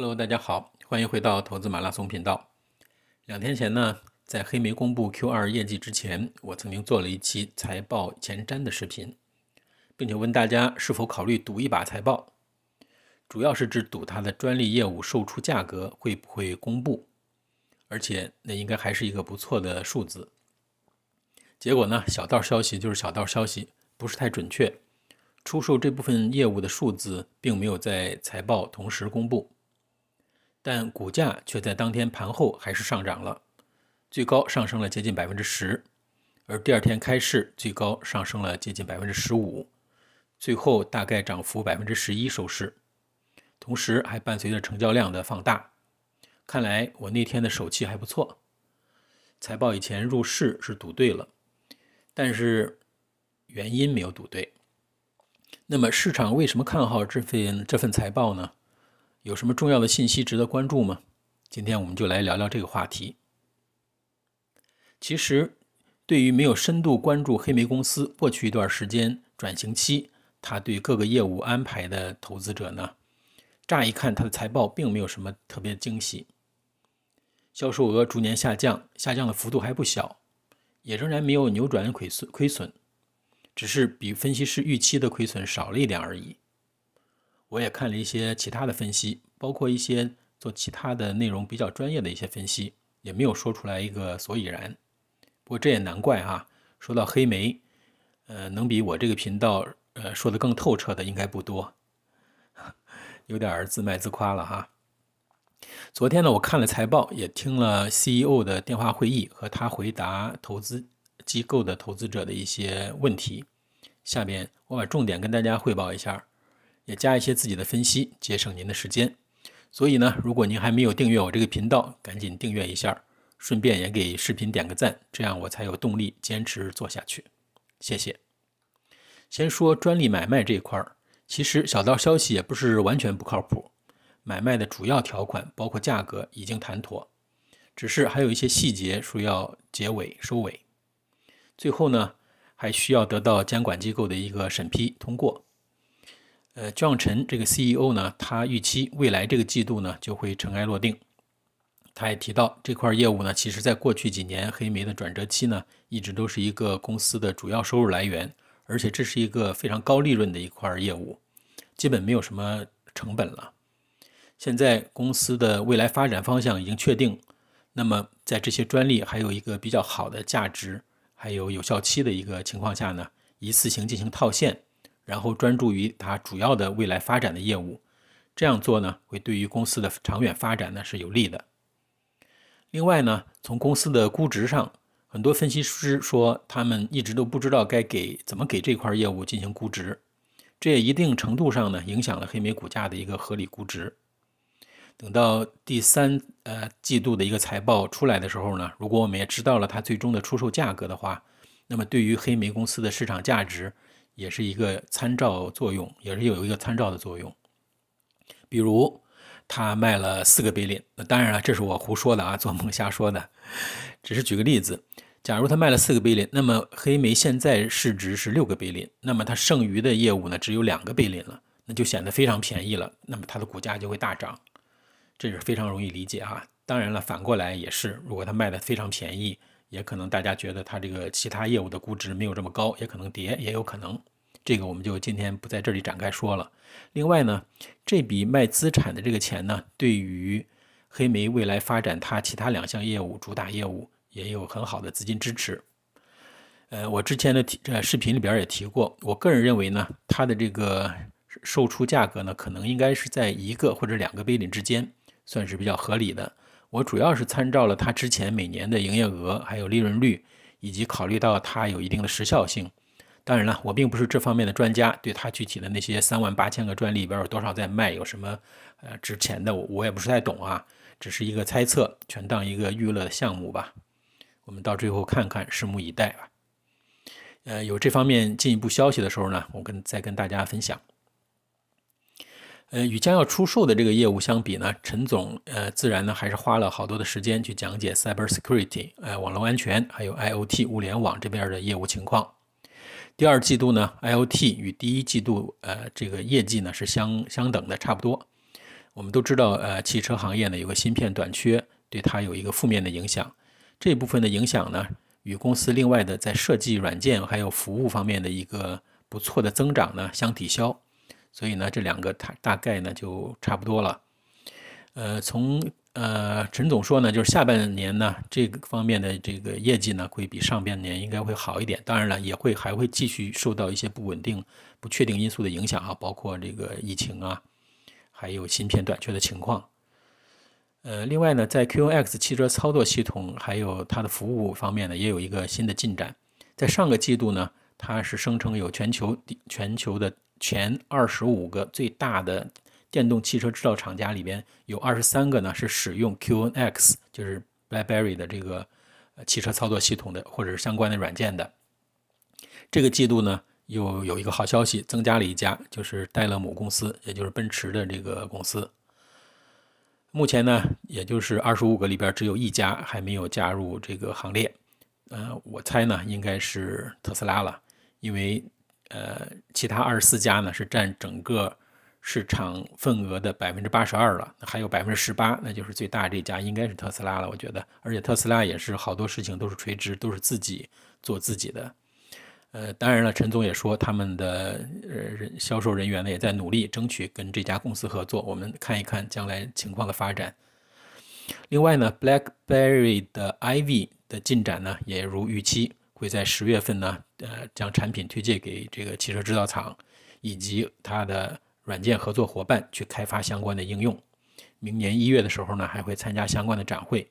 Hello，大家好，欢迎回到投资马拉松频道。两天前呢，在黑莓公布 Q2 业绩之前，我曾经做了一期财报前瞻的视频，并且问大家是否考虑赌一把财报，主要是指赌它的专利业务售出价格会不会公布，而且那应该还是一个不错的数字。结果呢，小道消息就是小道消息，不是太准确，出售这部分业务的数字并没有在财报同时公布。但股价却在当天盘后还是上涨了，最高上升了接近百分之十，而第二天开市最高上升了接近百分之十五，最后大概涨幅百分之十一收市，同时还伴随着成交量的放大。看来我那天的手气还不错，财报以前入市是赌对了，但是原因没有赌对。那么市场为什么看好这份这份财报呢？有什么重要的信息值得关注吗？今天我们就来聊聊这个话题。其实，对于没有深度关注黑莓公司过去一段时间转型期，它对各个业务安排的投资者呢，乍一看它的财报并没有什么特别惊喜。销售额逐年下降，下降的幅度还不小，也仍然没有扭转亏损亏损，只是比分析师预期的亏损少了一点而已。我也看了一些其他的分析，包括一些做其他的内容比较专业的一些分析，也没有说出来一个所以然。不过这也难怪啊，说到黑莓，呃，能比我这个频道呃说的更透彻的应该不多，有点儿自卖自夸了哈。昨天呢，我看了财报，也听了 CEO 的电话会议和他回答投资机构的投资者的一些问题。下边我把重点跟大家汇报一下。也加一些自己的分析，节省您的时间。所以呢，如果您还没有订阅我这个频道，赶紧订阅一下，顺便也给视频点个赞，这样我才有动力坚持做下去。谢谢。先说专利买卖这一块儿，其实小道消息也不是完全不靠谱。买卖的主要条款包括价格已经谈妥，只是还有一些细节需要结尾收尾。最后呢，还需要得到监管机构的一个审批通过。呃，江晨这个 CEO 呢，他预期未来这个季度呢就会尘埃落定。他也提到，这块业务呢，其实在过去几年黑莓的转折期呢，一直都是一个公司的主要收入来源，而且这是一个非常高利润的一块业务，基本没有什么成本了。现在公司的未来发展方向已经确定，那么在这些专利还有一个比较好的价值，还有有效期的一个情况下呢，一次性进行套现。然后专注于它主要的未来发展的业务，这样做呢，会对于公司的长远发展呢是有利的。另外呢，从公司的估值上，很多分析师说他们一直都不知道该给怎么给这块业务进行估值，这也一定程度上呢影响了黑莓股价的一个合理估值。等到第三呃季度的一个财报出来的时候呢，如果我们也知道了它最终的出售价格的话，那么对于黑莓公司的市场价值。也是一个参照作用，也是有一个参照的作用。比如，他卖了四个贝林，那当然了，这是我胡说的啊，做梦瞎说的，只是举个例子。假如他卖了四个贝林，那么黑莓现在市值是六个贝林，那么它剩余的业务呢只有两个贝林了，那就显得非常便宜了。那么它的股价就会大涨，这是非常容易理解啊。当然了，反过来也是，如果它卖的非常便宜。也可能大家觉得它这个其他业务的估值没有这么高，也可能跌，也有可能。这个我们就今天不在这里展开说了。另外呢，这笔卖资产的这个钱呢，对于黑莓未来发展它其他两项业务、主打业务也有很好的资金支持。呃，我之前的提呃视频里边也提过，我个人认为呢，它的这个售出价格呢，可能应该是在一个或者两个杯里之间，算是比较合理的。我主要是参照了它之前每年的营业额，还有利润率，以及考虑到它有一定的时效性。当然了，我并不是这方面的专家，对它具体的那些三万八千个专利里边有多少在卖，有什么呃值钱的，我也不是太懂啊，只是一个猜测，全当一个娱乐的项目吧。我们到最后看看，拭目以待吧。呃，有这方面进一步消息的时候呢，我跟再跟大家分享。呃，与将要出售的这个业务相比呢，陈总呃自然呢还是花了好多的时间去讲解 cybersecurity 呃，网络安全，还有 IOT 物联网这边的业务情况。第二季度呢，IOT 与第一季度呃这个业绩呢是相相等的，差不多。我们都知道呃汽车行业呢有个芯片短缺，对它有一个负面的影响。这部分的影响呢，与公司另外的在设计软件还有服务方面的一个不错的增长呢相抵消。所以呢，这两个它大概呢就差不多了。呃，从呃陈总说呢，就是下半年呢，这个方面的这个业绩呢会比上半年应该会好一点。当然了，也会还会继续受到一些不稳定、不确定因素的影响啊，包括这个疫情啊，还有芯片短缺的情况。呃，另外呢，在 q x 汽车操作系统还有它的服务方面呢，也有一个新的进展。在上个季度呢，它是声称有全球全球的。前二十五个最大的电动汽车制造厂家里边，有二十三个呢是使用 QNX，就是 Blackberry 的这个汽车操作系统的或者是相关的软件的。这个季度呢，又有一个好消息，增加了一家，就是戴勒姆公司，也就是奔驰的这个公司。目前呢，也就是二十五个里边只有一家还没有加入这个行列。呃，我猜呢，应该是特斯拉了，因为。呃，其他二十四家呢是占整个市场份额的百分之八十二了，还有百分之十八，那就是最大这家应该是特斯拉了，我觉得。而且特斯拉也是好多事情都是垂直，都是自己做自己的。呃，当然了，陈总也说他们的呃销售人员呢也在努力争取跟这家公司合作，我们看一看将来情况的发展。另外呢，BlackBerry 的 IV 的进展呢也如预期。会在十月份呢，呃，将产品推介给这个汽车制造厂以及它的软件合作伙伴去开发相关的应用。明年一月的时候呢，还会参加相关的展会。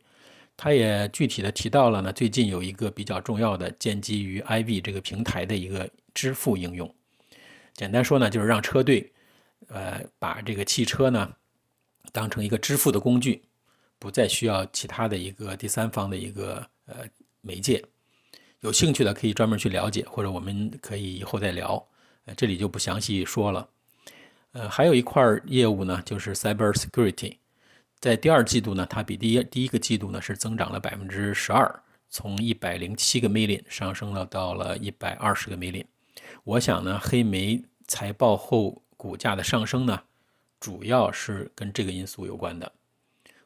他也具体的提到了呢，最近有一个比较重要的建基于 IB 这个平台的一个支付应用。简单说呢，就是让车队，呃，把这个汽车呢，当成一个支付的工具，不再需要其他的一个第三方的一个呃媒介。有兴趣的可以专门去了解，或者我们可以以后再聊。呃，这里就不详细说了。呃，还有一块业务呢，就是 cybersecurity，在第二季度呢，它比第一第一个季度呢是增长了百分之十二，从一百零七个 million 上升了到了一百二十个 million。我想呢，黑莓财报后股价的上升呢，主要是跟这个因素有关的。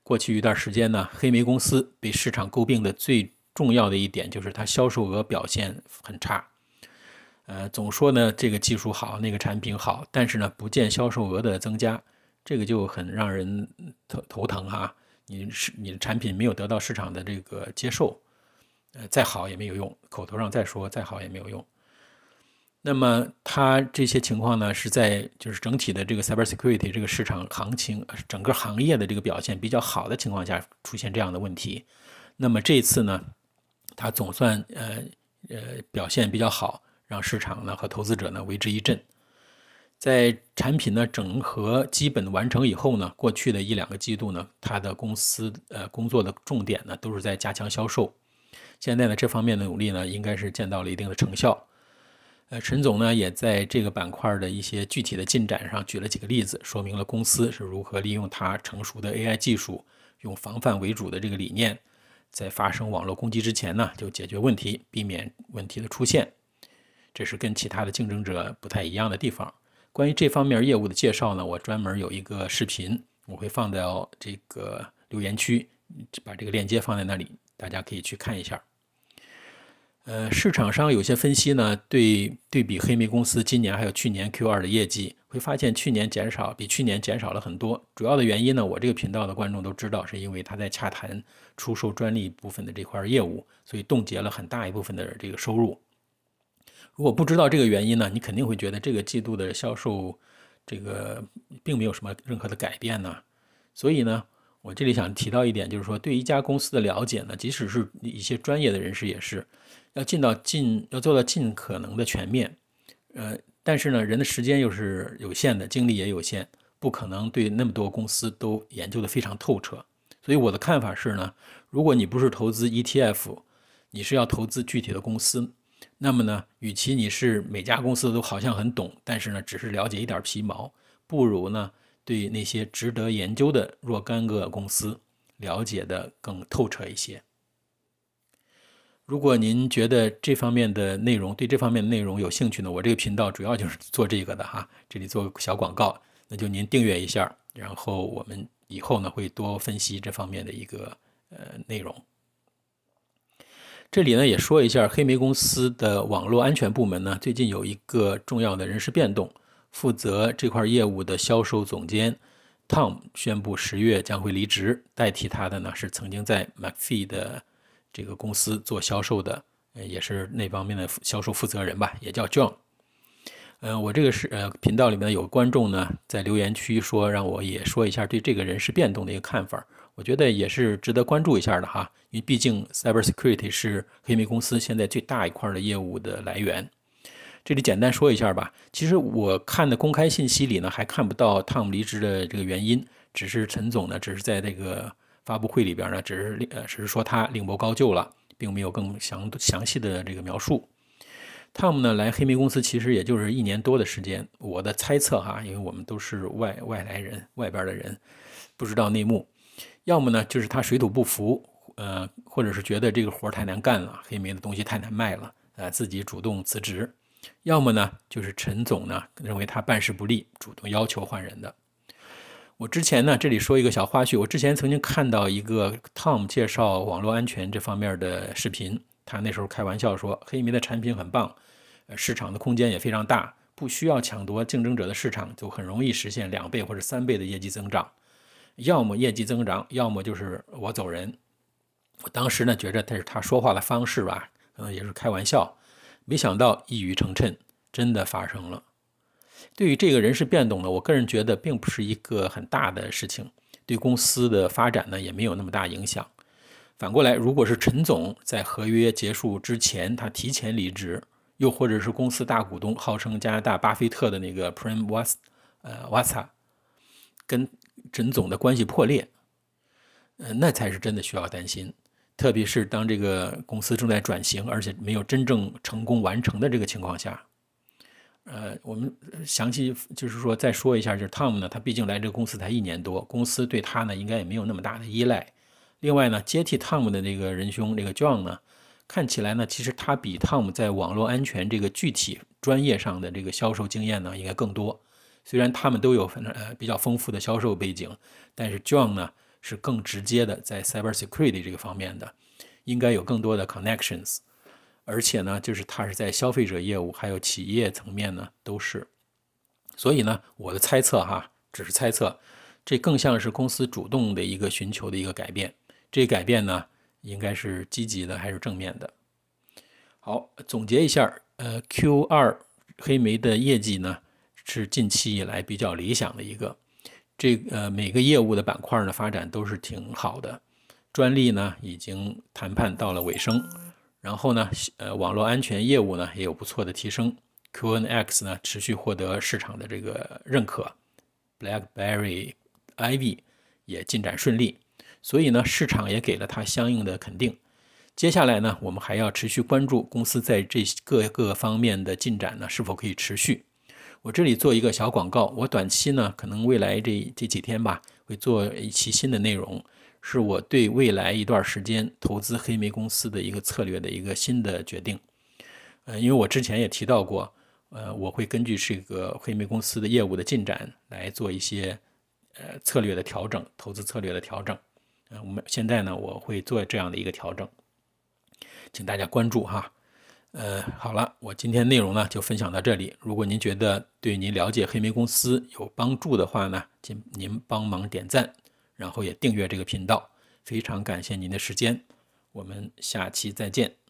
过去一段时间呢，黑莓公司被市场诟病的最重要的一点就是它销售额表现很差，呃，总说呢这个技术好，那个产品好，但是呢不见销售额的增加，这个就很让人头头疼哈。你是你的产品没有得到市场的这个接受，呃，再好也没有用，口头上再说再好也没有用。那么它这些情况呢是在就是整体的这个 cybersecurity 这个市场行情，整个行业的这个表现比较好的情况下出现这样的问题。那么这次呢？它总算呃呃表现比较好，让市场呢和投资者呢为之一振。在产品呢整合基本完成以后呢，过去的一两个季度呢，它的公司呃工作的重点呢都是在加强销售。现在呢这方面的努力呢，应该是见到了一定的成效。呃，陈总呢也在这个板块的一些具体的进展上举了几个例子，说明了公司是如何利用它成熟的 AI 技术，用防范为主的这个理念。在发生网络攻击之前呢，就解决问题，避免问题的出现，这是跟其他的竞争者不太一样的地方。关于这方面业务的介绍呢，我专门有一个视频，我会放到这个留言区，把这个链接放在那里，大家可以去看一下。呃，市场上有些分析呢，对对比黑莓公司今年还有去年 Q2 的业绩，会发现去年减少比去年减少了很多。主要的原因呢，我这个频道的观众都知道，是因为他在洽谈出售专利部分的这块业务，所以冻结了很大一部分的这个收入。如果不知道这个原因呢，你肯定会觉得这个季度的销售这个并没有什么任何的改变呢。所以呢。我这里想提到一点，就是说对一家公司的了解呢，即使是一些专业的人士也是，要尽到尽，要做到尽可能的全面。呃，但是呢，人的时间又是有限的，精力也有限，不可能对那么多公司都研究的非常透彻。所以我的看法是呢，如果你不是投资 ETF，你是要投资具体的公司，那么呢，与其你是每家公司都好像很懂，但是呢，只是了解一点皮毛，不如呢。对那些值得研究的若干个公司了解的更透彻一些。如果您觉得这方面的内容对这方面的内容有兴趣呢，我这个频道主要就是做这个的哈，这里做个小广告，那就您订阅一下，然后我们以后呢会多分析这方面的一个呃内容。这里呢也说一下，黑莓公司的网络安全部门呢最近有一个重要的人事变动。负责这块业务的销售总监 Tom 宣布，十月将会离职。代替他的呢是曾经在 McAfee 的这个公司做销售的，呃，也是那方面的销售负责人吧，也叫 John。嗯，我这个是呃，频道里面有观众呢，在留言区说让我也说一下对这个人事变动的一个看法。我觉得也是值得关注一下的哈，因为毕竟 Cybersecurity 是黑莓公司现在最大一块的业务的来源。这里简单说一下吧。其实我看的公开信息里呢，还看不到汤姆离职的这个原因，只是陈总呢，只是在这个发布会里边呢，只是呃，只是说他另谋高就了，并没有更详详细的这个描述。汤姆呢来黑莓公司其实也就是一年多的时间。我的猜测哈，因为我们都是外外来人，外边的人不知道内幕，要么呢就是他水土不服，呃，或者是觉得这个活太难干了，黑莓的东西太难卖了，呃，自己主动辞职。要么呢，就是陈总呢认为他办事不力，主动要求换人的。我之前呢，这里说一个小花絮，我之前曾经看到一个 Tom 介绍网络安全这方面的视频，他那时候开玩笑说，黑莓的产品很棒，呃，市场的空间也非常大，不需要抢夺竞争者的市场，就很容易实现两倍或者三倍的业绩增长。要么业绩增长，要么就是我走人。我当时呢，觉着他是他说话的方式吧，可能也是开玩笑。没想到一语成谶，真的发生了。对于这个人事变动呢，我个人觉得并不是一个很大的事情，对公司的发展呢也没有那么大影响。反过来，如果是陈总在合约结束之前他提前离职，又或者是公司大股东号称加拿大巴菲特的那个 Prem w a s 呃 w a s a 跟陈总的关系破裂，呃，那才是真的需要担心。特别是当这个公司正在转型，而且没有真正成功完成的这个情况下，呃，我们详细就是说再说一下，就是 Tom 呢，他毕竟来这个公司才一年多，公司对他呢应该也没有那么大的依赖。另外呢，接替 Tom 的这个仁兄这个 John 呢，看起来呢，其实他比 Tom 在网络安全这个具体专业上的这个销售经验呢应该更多。虽然他们都有呃比较丰富的销售背景，但是 John 呢。是更直接的，在 cybersecurity 这个方面的，应该有更多的 connections，而且呢，就是它是在消费者业务还有企业层面呢都是。所以呢，我的猜测哈，只是猜测，这更像是公司主动的一个寻求的一个改变。这改变呢，应该是积极的还是正面的？好，总结一下，呃，Q2 黑莓的业绩呢是近期以来比较理想的一个。这呃每个业务的板块呢发展都是挺好的，专利呢已经谈判到了尾声，然后呢，呃网络安全业务呢也有不错的提升，QNX 呢持续获得市场的这个认可，BlackBerry IV 也进展顺利，所以呢市场也给了它相应的肯定。接下来呢我们还要持续关注公司在这各个方面的进展呢是否可以持续。我这里做一个小广告，我短期呢，可能未来这这几天吧，会做一期新的内容，是我对未来一段时间投资黑莓公司的一个策略的一个新的决定。呃，因为我之前也提到过，呃，我会根据这个黑莓公司的业务的进展来做一些呃策略的调整，投资策略的调整。嗯，我们现在呢，我会做这样的一个调整，请大家关注哈。呃，好了，我今天内容呢就分享到这里。如果您觉得对您了解黑莓公司有帮助的话呢，请您帮忙点赞，然后也订阅这个频道。非常感谢您的时间，我们下期再见。